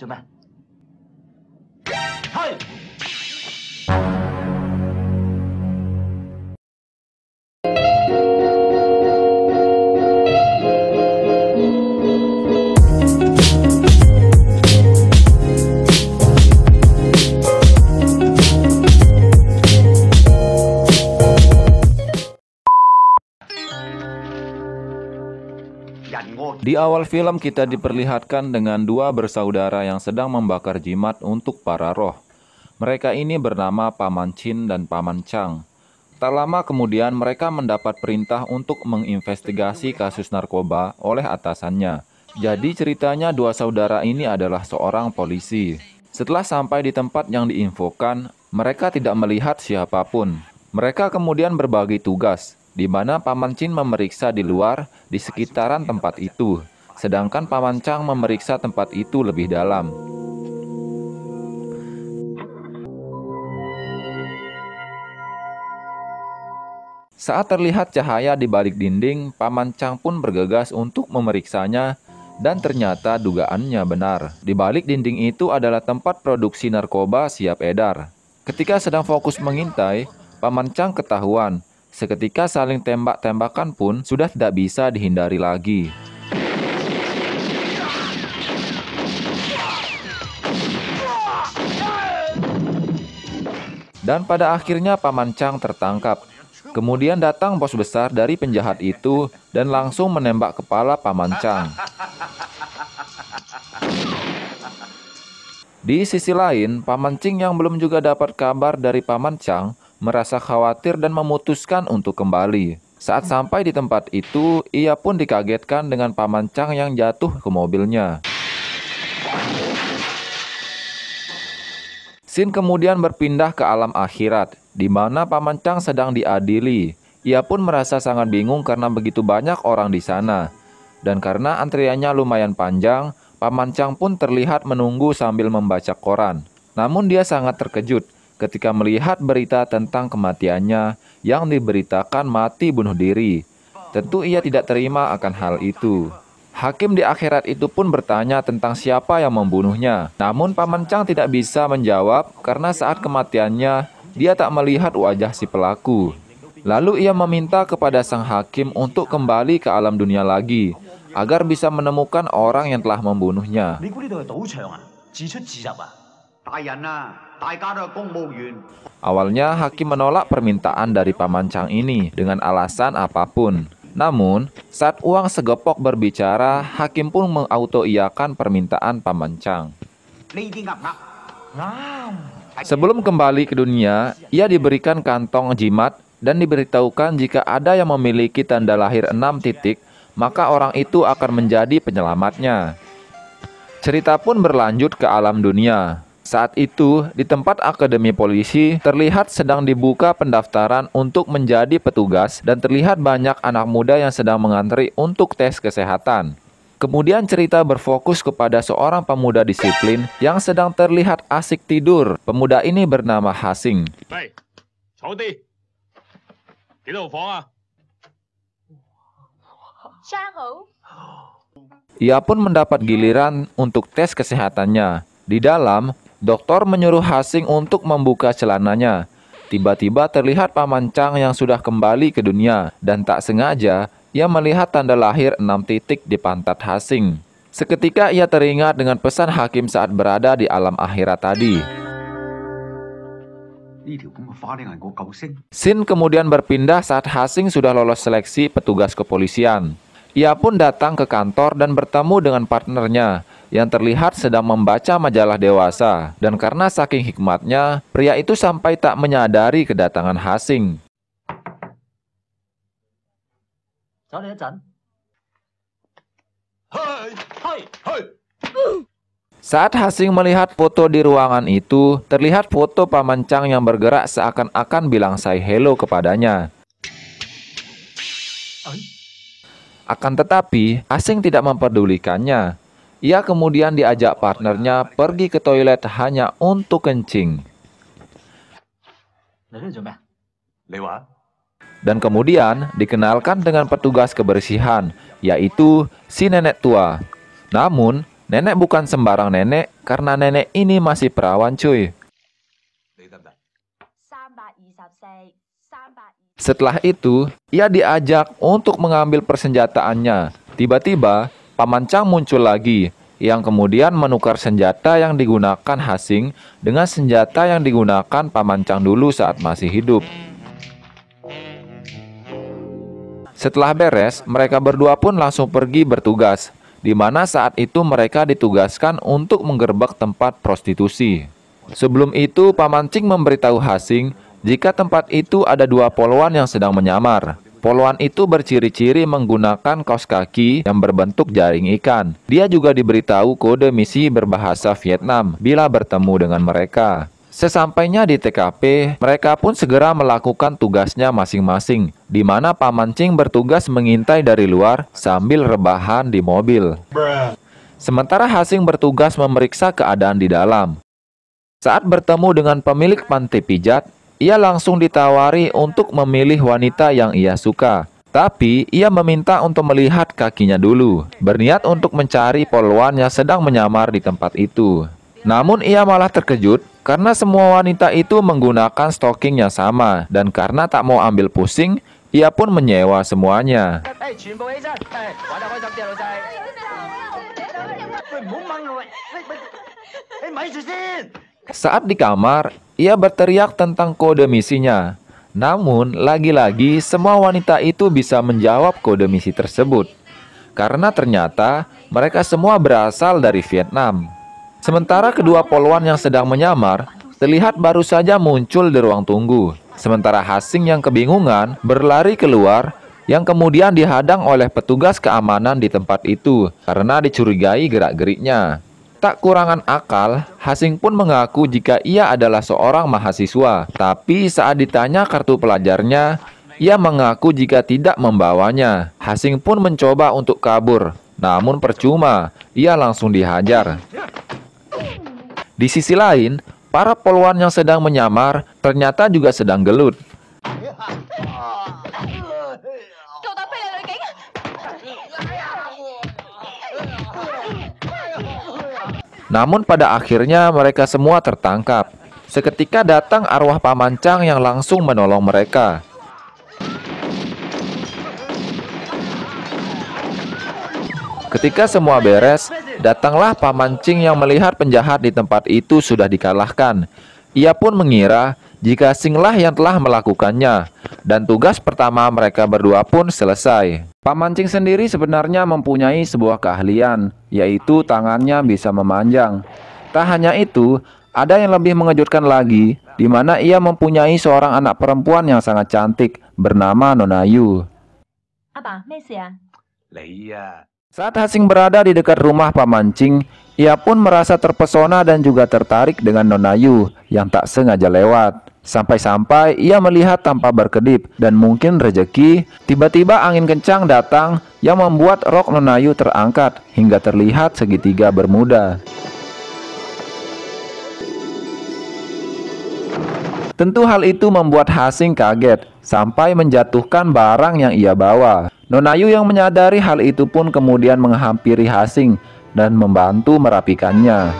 准备。嗨。Di awal film kita diperlihatkan dengan dua bersaudara yang sedang membakar jimat untuk para roh. Mereka ini bernama Paman Chin dan Paman Chang. Tak lama kemudian mereka mendapat perintah untuk menginvestigasi kasus narkoba oleh atasannya. Jadi ceritanya dua saudara ini adalah seorang polisi. Setelah sampai di tempat yang diinfokan, mereka tidak melihat siapapun. Mereka kemudian berbagi tugas di mana Paman Chin memeriksa di luar di sekitaran tempat itu, sedangkan Paman Chang memeriksa tempat itu lebih dalam. Saat terlihat cahaya di balik dinding, Paman Chang pun bergegas untuk memeriksanya dan ternyata dugaannya benar. Di balik dinding itu adalah tempat produksi narkoba siap edar. Ketika sedang fokus mengintai, Paman Chang ketahuan Seketika saling tembak-tembakan pun sudah tidak bisa dihindari lagi. Dan pada akhirnya Paman Chang tertangkap. Kemudian datang bos besar dari penjahat itu dan langsung menembak kepala Paman Chang. Di sisi lain, Paman Ching yang belum juga dapat kabar dari Paman Chang merasa khawatir dan memutuskan untuk kembali. Saat sampai di tempat itu, ia pun dikagetkan dengan paman Chang yang jatuh ke mobilnya. Sin kemudian berpindah ke alam akhirat, di mana paman Chang sedang diadili. Ia pun merasa sangat bingung karena begitu banyak orang di sana. Dan karena antriannya lumayan panjang, Paman Chang pun terlihat menunggu sambil membaca koran. Namun dia sangat terkejut ketika melihat berita tentang kematiannya yang diberitakan mati bunuh diri. Tentu ia tidak terima akan hal itu. Hakim di akhirat itu pun bertanya tentang siapa yang membunuhnya. Namun Paman Chang tidak bisa menjawab karena saat kematiannya dia tak melihat wajah si pelaku. Lalu ia meminta kepada sang hakim untuk kembali ke alam dunia lagi agar bisa menemukan orang yang telah membunuhnya. Awalnya hakim menolak permintaan dari Paman Chang ini dengan alasan apapun. Namun, saat uang segepok berbicara, hakim pun mengautoiakan permintaan Paman Chang. Sebelum kembali ke dunia, ia diberikan kantong jimat dan diberitahukan jika ada yang memiliki tanda lahir enam titik, maka orang itu akan menjadi penyelamatnya. Cerita pun berlanjut ke alam dunia, saat itu, di tempat Akademi Polisi terlihat sedang dibuka pendaftaran untuk menjadi petugas dan terlihat banyak anak muda yang sedang mengantri untuk tes kesehatan. Kemudian cerita berfokus kepada seorang pemuda disiplin yang sedang terlihat asik tidur. Pemuda ini bernama Hasing. Hey, ah. Ia pun mendapat giliran untuk tes kesehatannya. Di dalam, Doktor menyuruh Hasing untuk membuka celananya. Tiba-tiba terlihat Paman Chang yang sudah kembali ke dunia dan tak sengaja ia melihat tanda lahir enam titik di pantat Hasing. Seketika ia teringat dengan pesan hakim saat berada di alam akhirat tadi. Sin kemudian berpindah saat Hasing sudah lolos seleksi petugas kepolisian. Ia pun datang ke kantor dan bertemu dengan partnernya, yang terlihat sedang membaca majalah dewasa. Dan karena saking hikmatnya, pria itu sampai tak menyadari kedatangan Hasing. Saat Hasing melihat foto di ruangan itu, terlihat foto Paman Chang yang bergerak seakan-akan bilang say hello kepadanya. Akan tetapi, Hasing tidak memperdulikannya. Ia kemudian diajak partnernya pergi ke toilet hanya untuk kencing. Dan kemudian dikenalkan dengan petugas kebersihan, yaitu si nenek tua. Namun, nenek bukan sembarang nenek karena nenek ini masih perawan cuy. Setelah itu, ia diajak untuk mengambil persenjataannya. Tiba-tiba, Paman Chang muncul lagi yang kemudian menukar senjata yang digunakan Hasing dengan senjata yang digunakan Paman Chang dulu saat masih hidup. Setelah beres, mereka berdua pun langsung pergi bertugas, di mana saat itu mereka ditugaskan untuk menggerbek tempat prostitusi. Sebelum itu, Paman Ching memberitahu Hasing jika tempat itu ada dua poluan yang sedang menyamar. Poluan itu berciri-ciri menggunakan kaos kaki yang berbentuk jaring ikan. Dia juga diberitahu kode misi berbahasa Vietnam bila bertemu dengan mereka. Sesampainya di TKP, mereka pun segera melakukan tugasnya masing-masing, di mana Paman Mancing bertugas mengintai dari luar sambil rebahan di mobil. Sementara Hasing bertugas memeriksa keadaan di dalam. Saat bertemu dengan pemilik panti pijat, ia langsung ditawari untuk memilih wanita yang ia suka. Tapi ia meminta untuk melihat kakinya dulu, berniat untuk mencari poluan yang sedang menyamar di tempat itu. Namun ia malah terkejut karena semua wanita itu menggunakan stocking yang sama dan karena tak mau ambil pusing, ia pun menyewa semuanya. Saat di kamar, ia berteriak tentang kode misinya. Namun, lagi-lagi semua wanita itu bisa menjawab kode misi tersebut. Karena ternyata mereka semua berasal dari Vietnam. Sementara kedua poluan yang sedang menyamar terlihat baru saja muncul di ruang tunggu. Sementara Hasing yang kebingungan berlari keluar yang kemudian dihadang oleh petugas keamanan di tempat itu karena dicurigai gerak-geriknya. Tak kurangan akal, Hasing pun mengaku jika ia adalah seorang mahasiswa. Tapi saat ditanya kartu pelajarnya, ia mengaku jika tidak membawanya. Hasing pun mencoba untuk kabur, namun percuma, ia langsung dihajar. Di sisi lain, para poluan yang sedang menyamar ternyata juga sedang gelut. Namun pada akhirnya mereka semua tertangkap. Seketika datang arwah Pamancang yang langsung menolong mereka. Ketika semua beres, datanglah Pamancing yang melihat penjahat di tempat itu sudah dikalahkan. Ia pun mengira jika Singlah yang telah melakukannya, dan tugas pertama mereka berdua pun selesai. Pamancing sendiri sebenarnya mempunyai sebuah keahlian, yaitu tangannya bisa memanjang. Tak hanya itu, ada yang lebih mengejutkan lagi, di mana ia mempunyai seorang anak perempuan yang sangat cantik, bernama Nonayu. Apa, Messi ya? Lah iya. saat Hasing berada di dekat rumah pamancing, ia pun merasa terpesona dan juga tertarik dengan Nonayu yang tak sengaja lewat. Sampai-sampai ia melihat tanpa berkedip dan mungkin rejeki, tiba-tiba angin kencang datang yang membuat rok Nonayu terangkat hingga terlihat segitiga bermuda. Tentu hal itu membuat Hasing kaget sampai menjatuhkan barang yang ia bawa. Nonayu yang menyadari hal itu pun kemudian menghampiri Hasing dan membantu merapikannya.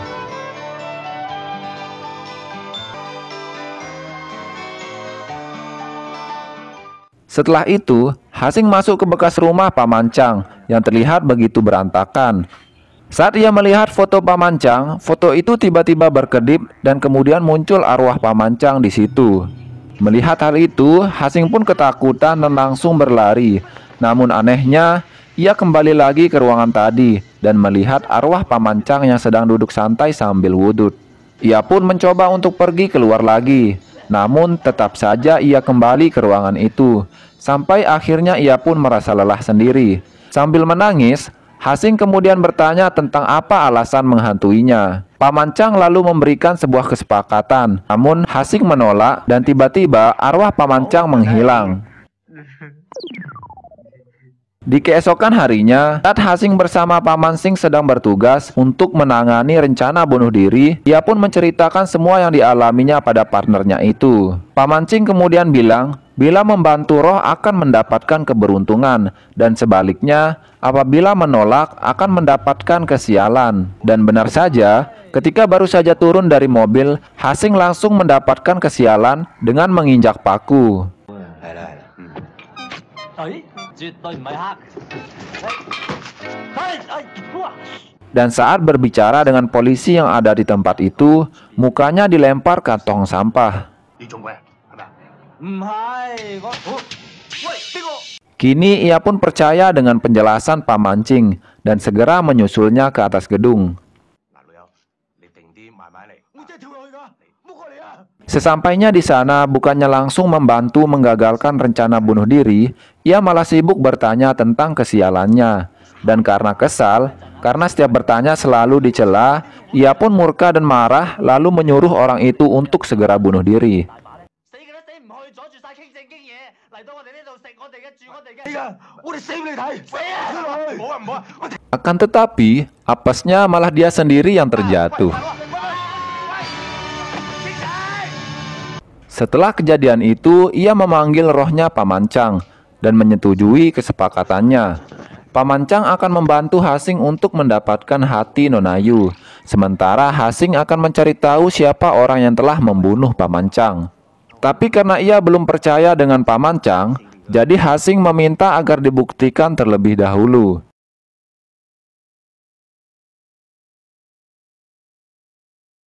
Setelah itu, Hasing masuk ke bekas rumah Paman Chang yang terlihat begitu berantakan. Saat ia melihat foto Paman Chang, foto itu tiba-tiba berkedip dan kemudian muncul arwah Paman Chang di situ. Melihat hal itu, Hasing pun ketakutan dan langsung berlari. Namun anehnya, ia kembali lagi ke ruangan tadi dan melihat arwah Paman Chang yang sedang duduk santai sambil wudhu. Ia pun mencoba untuk pergi keluar lagi, namun tetap saja ia kembali ke ruangan itu, sampai akhirnya ia pun merasa lelah sendiri. Sambil menangis, Hasing kemudian bertanya tentang apa alasan menghantuinya. Paman Chang lalu memberikan sebuah kesepakatan, namun Hasing menolak dan tiba-tiba arwah Paman Chang menghilang. Di keesokan harinya, saat Hasing bersama Paman Sing sedang bertugas untuk menangani rencana bunuh diri, ia pun menceritakan semua yang dialaminya pada partnernya itu. Paman Sing kemudian bilang, bila membantu roh akan mendapatkan keberuntungan dan sebaliknya apabila menolak akan mendapatkan kesialan. Dan benar saja, ketika baru saja turun dari mobil, Hasing langsung mendapatkan kesialan dengan menginjak paku. Hmm. Dan saat berbicara dengan polisi yang ada di tempat itu, mukanya dilempar ke tong sampah. Mm, Kini ia pun percaya dengan penjelasan Pak Mancing dan segera menyusulnya ke atas gedung. Sesampainya di sana, bukannya langsung membantu menggagalkan rencana bunuh diri, ia malah sibuk bertanya tentang kesialannya. Dan karena kesal, karena setiap bertanya selalu dicela, ia pun murka dan marah lalu menyuruh orang itu untuk segera bunuh diri. Akan tetapi, apesnya malah dia sendiri yang terjatuh. Setelah kejadian itu, ia memanggil rohnya Pamancang dan menyetujui kesepakatannya. Pamancang akan membantu Hasing untuk mendapatkan hati Nonayu, sementara Hasing akan mencari tahu siapa orang yang telah membunuh Pamancang. Tapi karena ia belum percaya dengan Pamancang, jadi Hasing meminta agar dibuktikan terlebih dahulu.